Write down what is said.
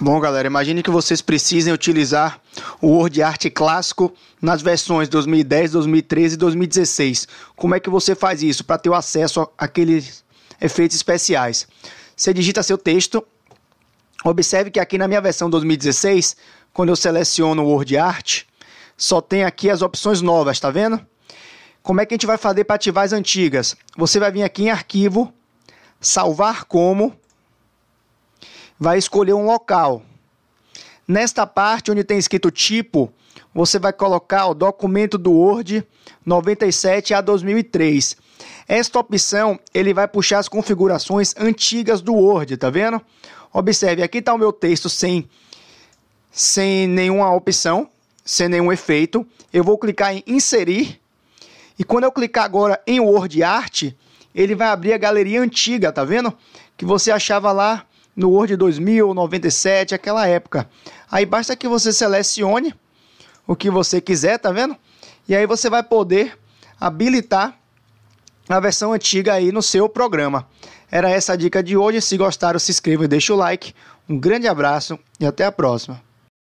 Bom, galera, imagine que vocês precisem utilizar o Word Art clássico nas versões 2010, 2013 e 2016. Como é que você faz isso para ter o acesso àqueles efeitos especiais? Você digita seu texto. Observe que aqui na minha versão 2016, quando eu seleciono o Word Art, só tem aqui as opções novas, tá vendo? Como é que a gente vai fazer para ativar as antigas? Você vai vir aqui em arquivo, salvar como vai escolher um local. Nesta parte onde tem escrito tipo, você vai colocar o documento do Word 97 a 2003. Esta opção, ele vai puxar as configurações antigas do Word, tá vendo? Observe, aqui está o meu texto sem, sem nenhuma opção, sem nenhum efeito. Eu vou clicar em inserir. E quando eu clicar agora em Word Art, ele vai abrir a galeria antiga, tá vendo? Que você achava lá no Word de 97, aquela época. Aí basta que você selecione o que você quiser, tá vendo? E aí você vai poder habilitar a versão antiga aí no seu programa. Era essa a dica de hoje. Se gostaram, se inscreva e deixa o like. Um grande abraço e até a próxima.